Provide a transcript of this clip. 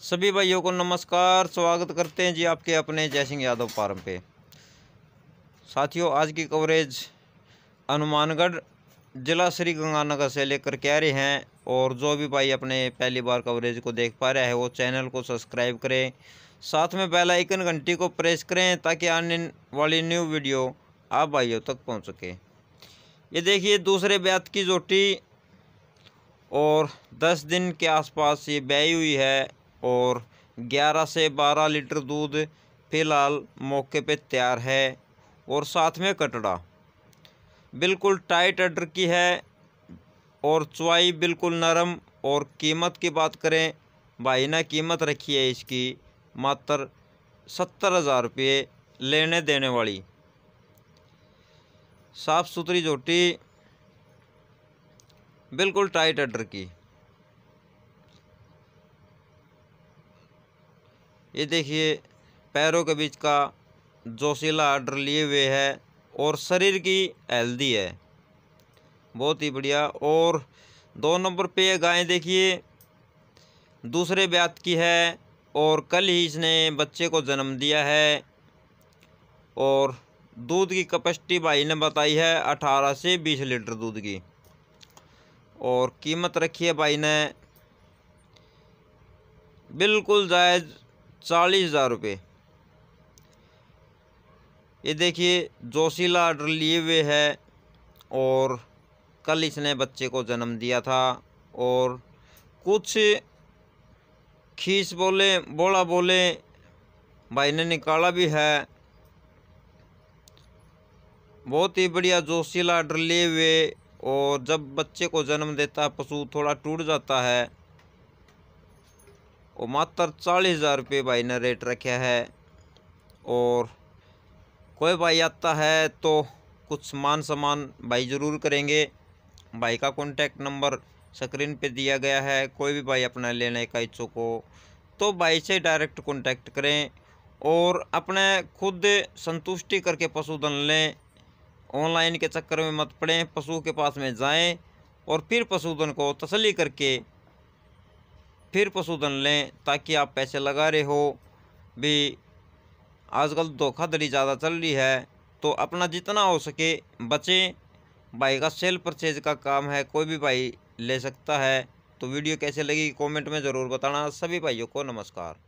सभी भाइयों को नमस्कार स्वागत करते हैं जी आपके अपने जय सिंह यादव फार्म पे साथियों आज की कवरेज हनुमानगढ़ जिला श्री गंगानगर से लेकर कह रहे हैं और जो भी भाई अपने पहली बार कवरेज को देख पा रहा है वो चैनल को सब्सक्राइब करें साथ में बेल आइकन घंटी को प्रेस करें ताकि आने वाली न्यू वीडियो आप भाइयों तक पहुंच सके ये देखिए दूसरे ब्यात की जोटी और 10 दिन के आसपास ये ब्याई हुई है और 11 से 12 लीटर दूध फ़िलहाल मौके पे तैयार है और साथ में कटड़ा बिल्कुल टाइट अडर की है और चुआई बिल्कुल नरम और कीमत की बात करें भाई ने कीमत रखी है इसकी मात्र सत्तर हज़ार रुपये लेने देने वाली साफ़ सुथरी जोटी बिल्कुल टाइट अडर की ये देखिए पैरों के बीच का जोशीला अडर लिए हुए है और शरीर की हेल्दी है बहुत ही बढ़िया और दो नंबर पे गाय देखिए दूसरे ब्यात की है और कल ही इसने बच्चे को जन्म दिया है और दूध की कैपेसिटी भाई ने बताई है अठारह से बीस लीटर दूध की और कीमत रखी है भाई ने बिल्कुल जायज़ चालीस हज़ार रुपये ये देखिए जोशीला आर्डर लिए हुए है और कल इसने बच्चे को जन्म दिया था और कुछ खीस बोले बोला बोले भाई ने निकाला भी है बहुत ही बढ़िया जोशीला डर लिए हुए और जब बच्चे को जन्म देता है पशु थोड़ा टूट जाता है और मात्र चालीस हज़ार रुपये भाई ने रेट रखा है और कोई भाई आता है तो कुछ मान सम्मान भाई ज़रूर करेंगे भाई का कॉन्टैक्ट नंबर स्क्रीन पे दिया गया है कोई भी भाई अपना लेने का इच्छुक हो तो भाई से डायरेक्ट कॉन्टैक्ट करें और अपने खुद संतुष्टि करके पशुधन लें ऑनलाइन के चक्कर में मत पड़ें पशु के पास में जाएं और फिर पशुधन को तसली करके फिर पशुधन लें ताकि आप पैसे लगा रहे हो भी आजकल धोखाधड़ी ज़्यादा चल रही है तो अपना जितना हो सके बचें भाई का सेल परचेज का काम है कोई भी भाई ले सकता है तो वीडियो कैसे लगी कमेंट में ज़रूर बताना सभी भाइयों को नमस्कार